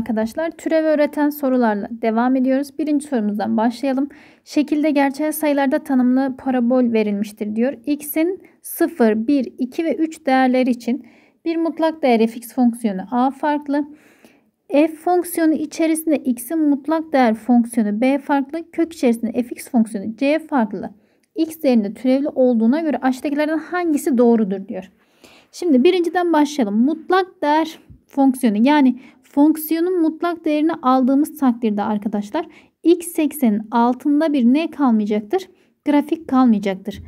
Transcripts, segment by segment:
Arkadaşlar türev öğreten sorularla devam ediyoruz. Birinci sorumuzdan başlayalım. Şekilde gerçel sayılarda tanımlı parabol verilmiştir diyor. X'in 0, 1, 2 ve 3 değerleri için bir mutlak değer fx fonksiyonu a farklı. F fonksiyonu içerisinde x'in mutlak değer fonksiyonu b farklı. Kök içerisinde fx fonksiyonu c farklı. x değerinde türevli olduğuna göre aşağıdakilerden hangisi doğrudur diyor. Şimdi birinciden başlayalım. Mutlak değer fonksiyonu yani Fonksiyonun mutlak değerini aldığımız takdirde arkadaşlar x eksenin altında bir ne kalmayacaktır? Grafik kalmayacaktır.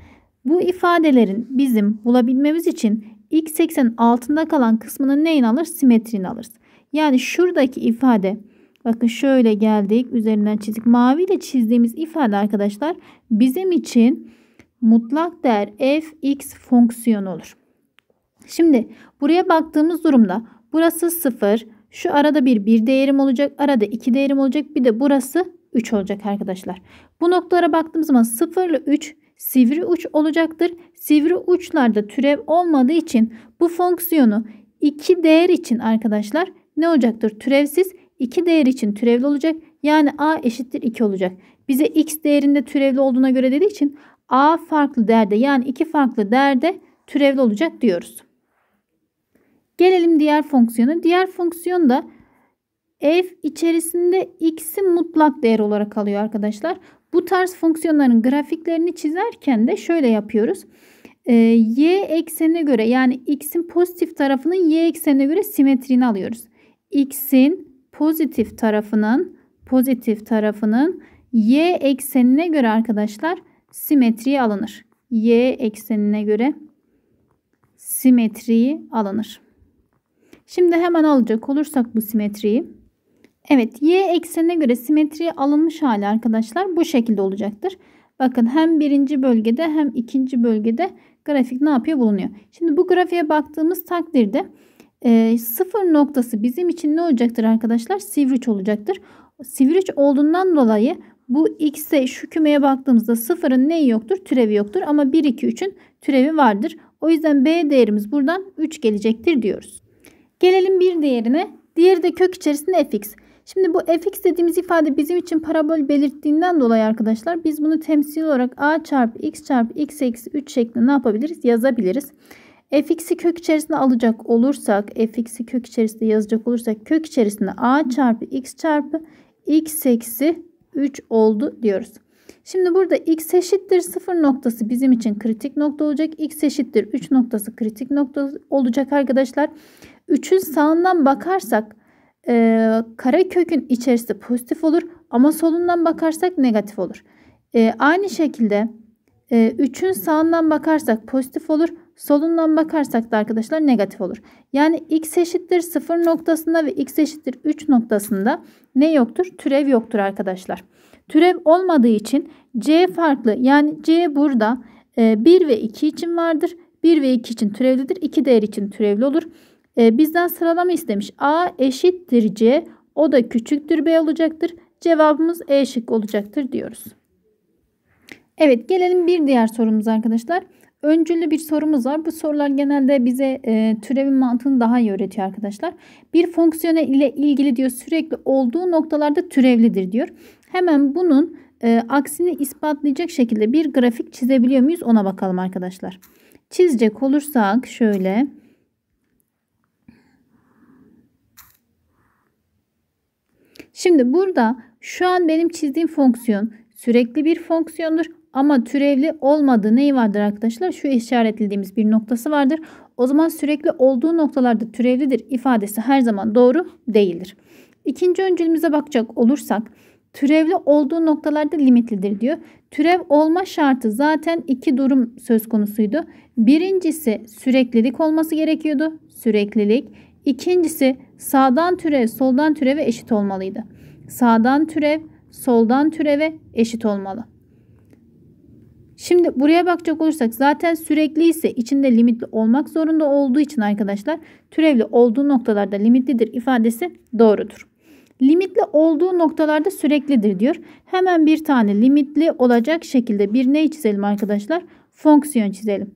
Bu ifadelerin bizim bulabilmemiz için x eksenin altında kalan kısmını neyini alır? Simetrini alırız. Yani şuradaki ifade bakın şöyle geldik üzerinden çizdik. Mavi ile çizdiğimiz ifade arkadaşlar bizim için mutlak değer fx fonksiyonu olur. Şimdi buraya baktığımız durumda burası 0, şu arada bir bir değerim olacak. Arada iki değerim olacak. Bir de burası 3 olacak arkadaşlar. Bu noktalara baktığımız zaman 0 ile 3 sivri uç olacaktır. Sivri uçlarda türev olmadığı için bu fonksiyonu 2 değer için arkadaşlar ne olacaktır? Türevsiz 2 değer için türevli olacak. Yani a eşittir 2 olacak. Bize x değerinde türevli olduğuna göre dediği için a farklı değerde yani iki farklı değerde türevli olacak diyoruz. Gelelim diğer fonksiyona. Diğer fonksiyon da f içerisinde x'i mutlak değer olarak alıyor arkadaşlar. Bu tarz fonksiyonların grafiklerini çizerken de şöyle yapıyoruz. Ee, y eksenine göre yani x'in pozitif tarafının y eksenine göre simetrini alıyoruz. x'in pozitif tarafının pozitif tarafının y eksenine göre arkadaşlar simetriği alınır. y eksenine göre simetriği alınır. Şimdi hemen alacak olursak bu simetriyi. Evet y eksenine göre simetri alınmış hali arkadaşlar bu şekilde olacaktır. Bakın hem birinci bölgede hem ikinci bölgede grafik ne yapıyor bulunuyor. Şimdi bu grafiğe baktığımız takdirde e, sıfır noktası bizim için ne olacaktır arkadaşlar? Sivriç olacaktır. Sivriç olduğundan dolayı bu x'e şu kümeye baktığımızda sıfırın neyi yoktur? Türevi yoktur ama 1, 2, 3'ün türevi vardır. O yüzden b değerimiz buradan 3 gelecektir diyoruz. Gelelim bir diğerine. Diğeri de kök içerisinde fx. Şimdi bu fx dediğimiz ifade bizim için parabol belirttiğinden dolayı arkadaşlar biz bunu temsil olarak a çarpı x çarpı x eksi 3 şeklinde ne yapabiliriz? Yazabiliriz. fx'i kök içerisinde alacak olursak fx'i kök içerisinde yazacak olursak kök içerisinde a çarpı x çarpı x eksi 3 oldu diyoruz. Şimdi burada x eşittir 0 noktası bizim için kritik nokta olacak. x eşittir 3 noktası kritik nokta olacak arkadaşlar. 3'ün sağından bakarsak e, kare kökün içerisinde pozitif olur ama solundan bakarsak negatif olur. E, aynı şekilde 3'ün e, sağından bakarsak pozitif olur. Solundan bakarsak da arkadaşlar negatif olur. Yani x eşittir 0 noktasında ve x eşittir 3 noktasında ne yoktur? Türev yoktur arkadaşlar. Türev olmadığı için c farklı yani c burada 1 e, ve 2 için vardır. 1 ve 2 için türevlidir. 2 değer için türevli olur. E, bizden sıralama istemiş. A eşittir C. O da küçüktür B olacaktır. Cevabımız E şık olacaktır diyoruz. Evet gelelim bir diğer sorumuz arkadaşlar. Öncüllü bir sorumuz var. Bu sorular genelde bize e, türevin mantığını daha iyi öğretiyor arkadaşlar. Bir fonksiyona ile ilgili diyor sürekli olduğu noktalarda türevlidir diyor. Hemen bunun e, aksini ispatlayacak şekilde bir grafik çizebiliyor muyuz ona bakalım arkadaşlar. Çizecek olursak şöyle Şimdi burada şu an benim çizdiğim fonksiyon sürekli bir fonksiyondur ama türevli olmadığı neyi vardır arkadaşlar? Şu işaretlediğimiz bir noktası vardır. O zaman sürekli olduğu noktalarda türevlidir ifadesi her zaman doğru değildir. İkinci öncülümüze bakacak olursak türevli olduğu noktalarda limitlidir diyor. Türev olma şartı zaten iki durum söz konusuydu. Birincisi süreklilik olması gerekiyordu. Süreklilik. İkincisi sağdan türev, soldan türeve eşit olmalıydı. Sağdan türev, soldan türeve eşit olmalı. Şimdi buraya bakacak olursak zaten sürekli ise içinde limitli olmak zorunda olduğu için arkadaşlar türevli olduğu noktalarda limitlidir ifadesi doğrudur. Limitli olduğu noktalarda süreklidir diyor. Hemen bir tane limitli olacak şekilde bir ne çizelim arkadaşlar? Fonksiyon çizelim.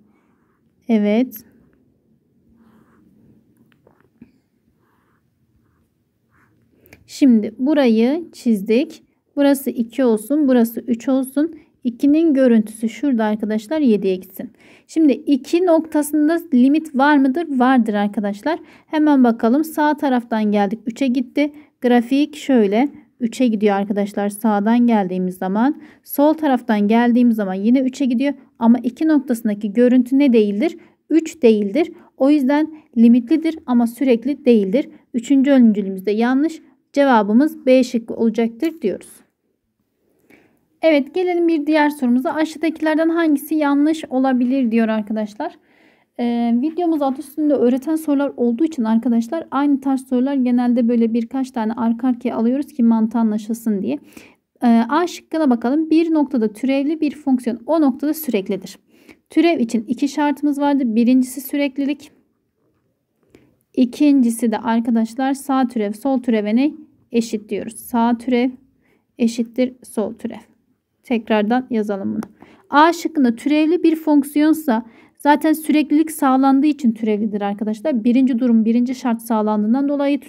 Evet. Şimdi burayı çizdik. Burası 2 olsun. Burası 3 olsun. 2'nin görüntüsü şurada arkadaşlar 7'ye gitsin. Şimdi 2 noktasında limit var mıdır? Vardır arkadaşlar. Hemen bakalım sağ taraftan geldik 3'e gitti. Grafik şöyle 3'e gidiyor arkadaşlar sağdan geldiğimiz zaman. Sol taraftan geldiğimiz zaman yine 3'e gidiyor. Ama 2 noktasındaki görüntü ne değildir? 3 değildir. O yüzden limitlidir ama sürekli değildir. 3. öncülümüzde yanlış. Cevabımız B şıkkı olacaktır diyoruz. Evet gelelim bir diğer sorumuza. Aşağıdakilerden hangisi yanlış olabilir diyor arkadaşlar. Ee, videomuz alt üstünde öğreten sorular olduğu için arkadaşlar aynı tarz sorular genelde böyle birkaç tane arka arkaya alıyoruz ki mantığı anlaşılsın diye. Ee, A şıkkına bakalım. Bir noktada türevli bir fonksiyon o noktada süreklidir. Türev için iki şartımız vardı. Birincisi süreklilik. İkincisi de arkadaşlar sağ türev sol türeve ne? eşit diyoruz. Sağ türev eşittir sol türev. Tekrardan yazalım bunu. A şıkkında türevli bir fonksiyonsa zaten süreklilik sağlandığı için türevlidir arkadaşlar. Birinci durum birinci şart sağlandığından dolayı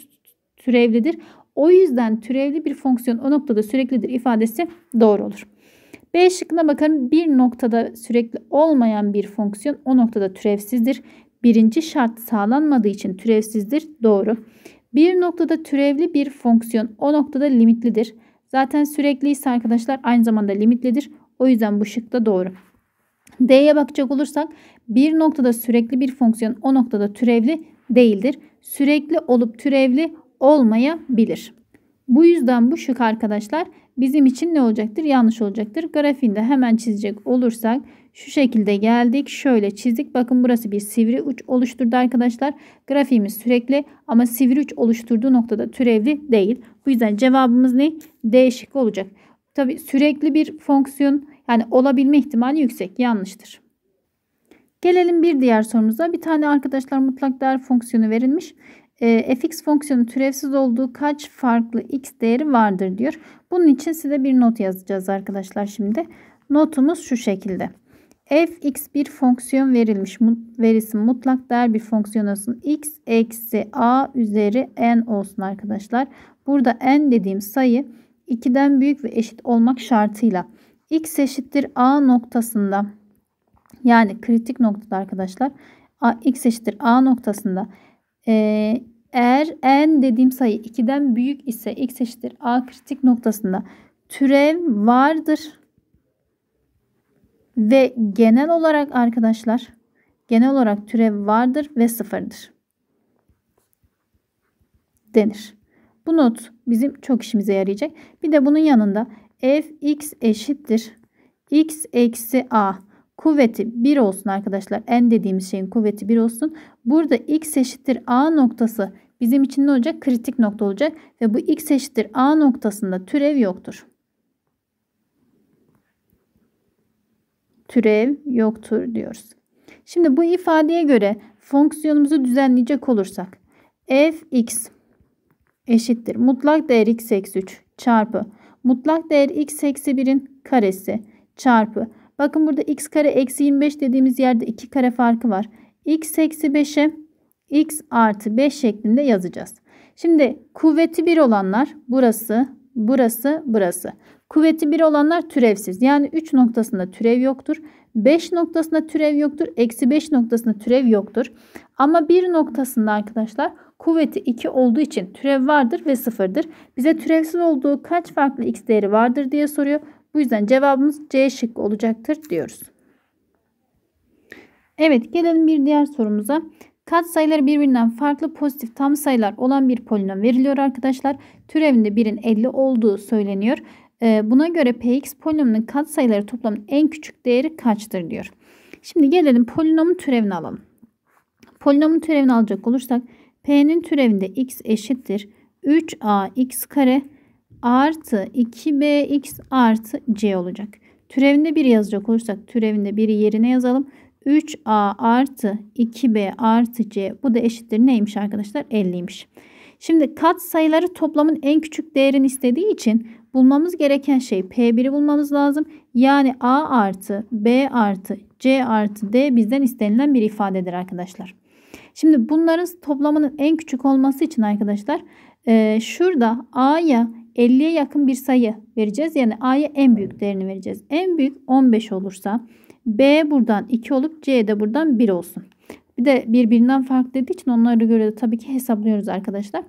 türevlidir. O yüzden türevli bir fonksiyon o noktada süreklidir ifadesi doğru olur. B şıkkına bakalım. Bir noktada sürekli olmayan bir fonksiyon o noktada türevsizdir. Birinci şart sağlanmadığı için türevsizdir. Doğru. Bir noktada türevli bir fonksiyon o noktada limitlidir. Zaten sürekli ise arkadaşlar aynı zamanda limitlidir. O yüzden bu şık da doğru. D'ye bakacak olursak bir noktada sürekli bir fonksiyon o noktada türevli değildir. Sürekli olup türevli olmayabilir. Bu yüzden bu şık arkadaşlar bizim için ne olacaktır? Yanlış olacaktır. Grafiğinde hemen çizecek olursak şu şekilde geldik. Şöyle çizdik. Bakın burası bir sivri uç oluşturdu arkadaşlar. Grafiğimiz sürekli ama sivri uç oluşturduğu noktada türevli değil. Bu yüzden cevabımız ne? Değişik olacak. Tabi sürekli bir fonksiyon yani olabilme ihtimali yüksek. Yanlıştır. Gelelim bir diğer sorumuza. Bir tane arkadaşlar mutlak değer fonksiyonu verilmiş e, ee, fx fonksiyonu türevsiz olduğu kaç farklı x değeri vardır diyor. Bunun için size bir not yazacağız arkadaşlar şimdi. Notumuz şu şekilde. fx bir fonksiyon verilmiş verisi mutlak değer bir fonksiyon olsun. x eksi a üzeri n olsun arkadaşlar. Burada n dediğim sayı 2'den büyük ve eşit olmak şartıyla x eşittir a noktasında yani kritik noktada arkadaşlar x eşittir a noktasında ee, eğer n dediğim sayı 2'den büyük ise x eşittir a kritik noktasında türev vardır. Ve genel olarak arkadaşlar genel olarak türev vardır ve sıfırdır denir. Bu not bizim çok işimize yarayacak. Bir de bunun yanında f x eşittir x eksi a kuvveti 1 olsun arkadaşlar. n dediğimiz şeyin kuvveti 1 olsun. Burada x eşittir a noktası bizim için ne olacak? Kritik nokta olacak ve bu x eşittir a noktasında türev yoktur. Türev yoktur diyoruz. Şimdi bu ifadeye göre fonksiyonumuzu düzenleyecek olursak f(x) eşittir. Mutlak değer x eksi 3 çarpı mutlak değer x eksi 1'in karesi çarpı. Bakın burada x kare eksi 25 dediğimiz yerde 2 kare farkı var x eksi 5'e x artı 5 şeklinde yazacağız. Şimdi kuvveti 1 olanlar burası, burası, burası. Kuvveti 1 olanlar türevsiz. Yani 3 noktasında türev yoktur. 5 noktasında türev yoktur. Eksi 5 noktasında türev yoktur. Ama 1 noktasında arkadaşlar kuvveti 2 olduğu için türev vardır ve sıfırdır. Bize türevsiz olduğu kaç farklı x değeri vardır diye soruyor. Bu yüzden cevabımız C şıkkı olacaktır diyoruz. Evet gelelim bir diğer sorumuza. Kat sayıları birbirinden farklı pozitif tam sayılar olan bir polinom veriliyor arkadaşlar. Türevinde birin 50 olduğu söyleniyor. Ee, buna göre px polinomunun kat sayıları toplamının en küçük değeri kaçtır diyor. Şimdi gelelim polinomun türevini alalım. Polinomun türevini alacak olursak p'nin türevinde x eşittir 3ax kare artı 2bx artı c olacak. Türevinde 1 yazacak olursak türevinde 1'i yerine yazalım. 3a artı 2b artı c bu da eşittir neymiş arkadaşlar 50'ymiş. Şimdi kat sayıları toplamın en küçük değerini istediği için bulmamız gereken şey P1'i bulmamız lazım. Yani A artı B artı C artı D bizden istenilen bir ifadedir arkadaşlar. Şimdi bunların toplamının en küçük olması için arkadaşlar e, şurada A'ya 50'ye yakın bir sayı vereceğiz. Yani A'ya en büyük değerini vereceğiz. En büyük 15 olursa B buradan 2 olup C de buradan 1 olsun. Bir de birbirinden farklı dediği için onlara göre de tabii ki hesaplıyoruz arkadaşlar.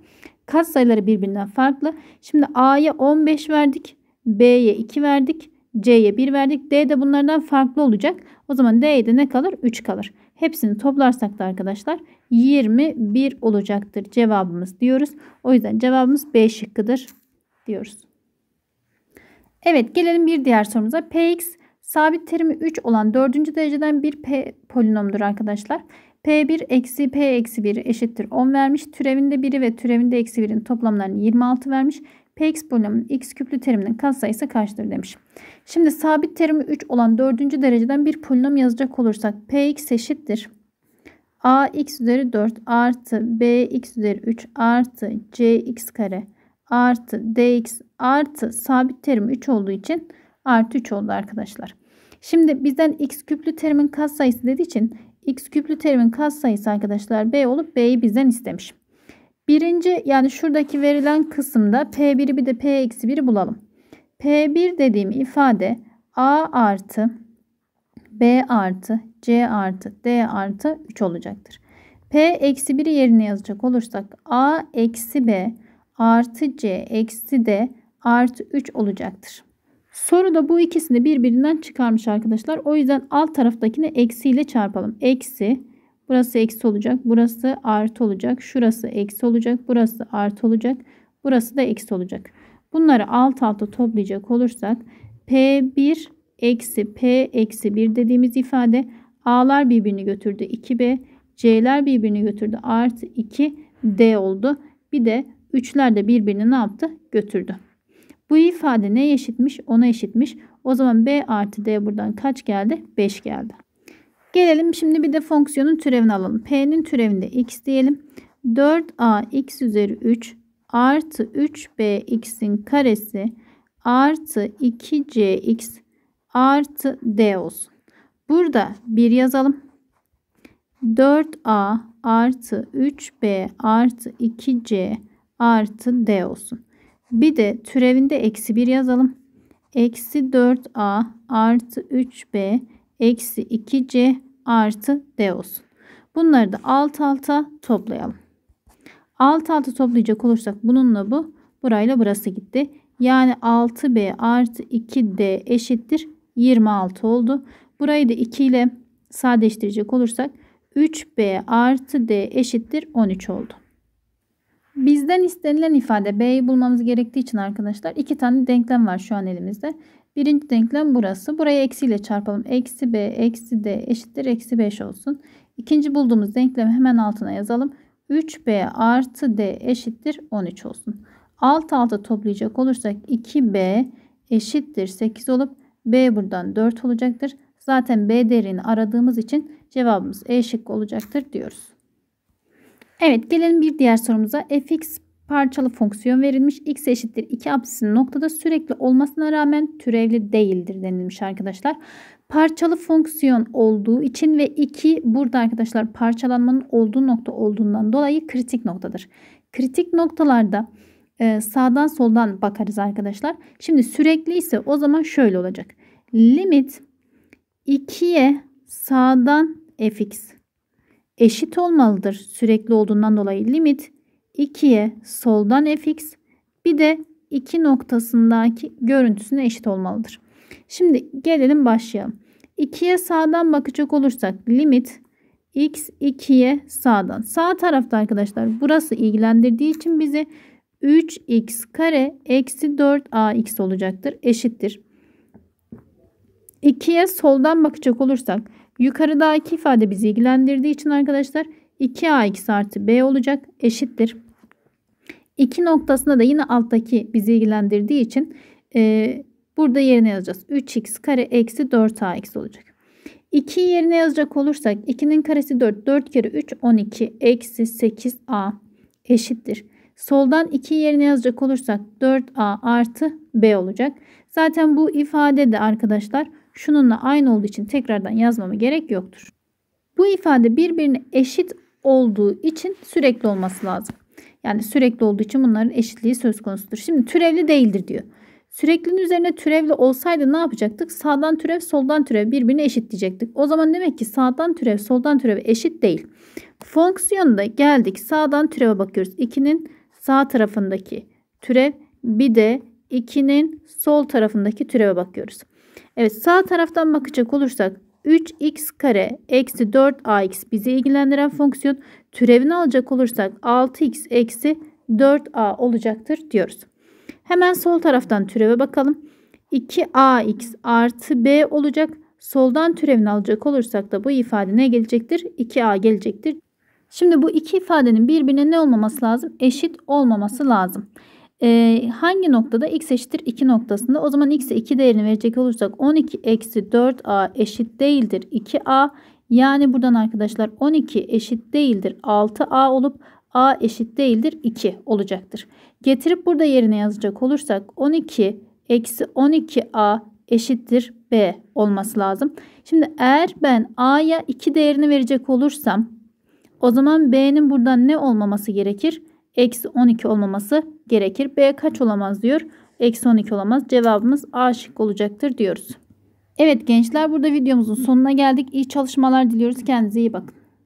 Kat sayıları birbirinden farklı. Şimdi A'ya 15 verdik. B'ye 2 verdik. C'ye 1 verdik. D de bunlardan farklı olacak. O zaman D'ye de ne kalır? 3 kalır. Hepsini toplarsak da arkadaşlar 21 olacaktır cevabımız diyoruz. O yüzden cevabımız B şıkkıdır diyoruz. Evet gelelim bir diğer sorumuza. Px Sabit terimi 3 olan 4. dereceden bir P polinomdur arkadaşlar. P1 eksi P eksi 1 eşittir 10 vermiş. Türevinde 1'i ve türevinde eksi 1'in toplamlarını 26 vermiş. Px polinomun x küplü teriminin katsayısı kaçtır demiş. Şimdi sabit terimi 3 olan 4. dereceden bir polinom yazacak olursak Px eşittir. Ax üzeri 4 artı Bx üzeri 3 artı Cx kare artı Dx artı sabit terim 3 olduğu için artı 3 oldu arkadaşlar. Şimdi bizden x küplü terimin katsayısı dediği için x küplü terimin katsayısı arkadaşlar b olup b'yi bizden istemiş. Birinci yani şuradaki verilen kısımda p1'i bir de p-1'i bulalım. p1 dediğim ifade a artı b artı c artı d artı 3 olacaktır. p-1'i yerine yazacak olursak a eksi b artı c eksi d artı 3 olacaktır. Soruda bu ikisini birbirinden çıkarmış arkadaşlar. O yüzden alt taraftakini eksiyle çarpalım. Eksi. Burası eksi olacak. Burası artı olacak. Şurası eksi olacak. Burası artı olacak. Burası da eksi olacak. Bunları alt alta toplayacak olursak P1 eksi P eksi 1 dediğimiz ifade A'lar birbirini götürdü 2B, C'ler birbirini götürdü artı 2D oldu. Bir de 3'ler de birbirini ne yaptı? Götürdü. Bu ifade ne eşitmiş? 10'a eşitmiş. O zaman b artı d buradan kaç geldi? 5 geldi. Gelelim şimdi bir de fonksiyonun türevini alalım. P'nin türevinde x diyelim. 4a x üzeri 3 artı 3b x'in karesi artı 2c x artı d olsun. Burada 1 yazalım. 4a artı 3b artı 2c artı d olsun. Bir de türevinde eksi 1 yazalım. Eksi 4a artı 3b eksi 2c artı d olsun. Bunları da alt alta toplayalım. Alt alta toplayacak olursak bununla bu burayla burası gitti. Yani 6b artı 2d eşittir 26 oldu. Burayı da 2 ile sadeleştirecek olursak 3b artı d eşittir 13 oldu. Bizden istenilen ifade B'yi bulmamız gerektiği için arkadaşlar iki tane denklem var şu an elimizde. Birinci denklem burası. Burayı eksiyle çarpalım. Eksi B eksi D eşittir eksi 5 olsun. İkinci bulduğumuz denklemi hemen altına yazalım. 3B artı D eşittir 13 olsun. Alt alta toplayacak olursak 2B eşittir 8 olup B buradan 4 olacaktır. Zaten B değerini aradığımız için cevabımız E şıkkı olacaktır diyoruz. Evet gelelim bir diğer sorumuza. fx parçalı fonksiyon verilmiş. x eşittir 2 apsisinin noktada sürekli olmasına rağmen türevli değildir denilmiş arkadaşlar. Parçalı fonksiyon olduğu için ve 2 burada arkadaşlar parçalanmanın olduğu nokta olduğundan dolayı kritik noktadır. Kritik noktalarda e, sağdan soldan bakarız arkadaşlar. Şimdi sürekli ise o zaman şöyle olacak. Limit 2'ye sağdan fx eşit olmalıdır sürekli olduğundan dolayı limit 2'ye soldan fx bir de 2 noktasındaki görüntüsüne eşit olmalıdır. Şimdi gelelim başlayalım. 2'ye sağdan bakacak olursak limit x 2'ye sağdan. Sağ tarafta arkadaşlar burası ilgilendirdiği için bizi 3x kare eksi 4ax olacaktır. Eşittir. 2'ye soldan bakacak olursak Yukarıdaki ifade bizi ilgilendirdiği için arkadaşlar 2ax artı b olacak eşittir. 2 noktasında da yine alttaki bizi ilgilendirdiği için e, burada yerine yazacağız. 3x kare eksi 4ax olacak. 2 yerine yazacak olursak 2'nin karesi 4. 4 kere 3 12 eksi 8a eşittir. Soldan 2 yerine yazacak olursak 4a artı b olacak. Zaten bu ifade de arkadaşlar şununla aynı olduğu için tekrardan yazmama gerek yoktur. Bu ifade birbirine eşit olduğu için sürekli olması lazım. Yani sürekli olduğu için bunların eşitliği söz konusudur. Şimdi türevli değildir diyor. Süreklinin üzerine türevli olsaydı ne yapacaktık? Sağdan türev, soldan türev birbirine eşit diyecektik. O zaman demek ki sağdan türev, soldan türev eşit değil. Fonksiyonda geldik. Sağdan türeve bakıyoruz. 2'nin sağ tarafındaki türev bir de 2'nin sol tarafındaki türeve bakıyoruz. Evet sağ taraftan bakacak olursak 3x kare eksi 4ax bizi ilgilendiren fonksiyon türevini alacak olursak 6x eksi 4a olacaktır diyoruz. Hemen sol taraftan türeve bakalım. 2ax artı b olacak. Soldan türevini alacak olursak da bu ifade ne gelecektir? 2a gelecektir. Şimdi bu iki ifadenin birbirine ne olmaması lazım? Eşit olmaması lazım. E, hangi noktada x eşittir 2 noktasında o zaman x'e 2 değerini verecek olursak 12 eksi 4a eşit değildir 2a. Yani buradan arkadaşlar 12 eşit değildir 6a olup a eşit değildir 2 olacaktır. Getirip burada yerine yazacak olursak 12 eksi 12a eşittir b olması lazım. Şimdi eğer ben a'ya 2 değerini verecek olursam o zaman b'nin buradan ne olmaması gerekir? Eksi 12 olmaması gerekir. B kaç olamaz diyor? Eksi 12 olamaz. Cevabımız A şık olacaktır diyoruz. Evet gençler burada videomuzun sonuna geldik. İyi çalışmalar diliyoruz. Kendinize iyi bakın.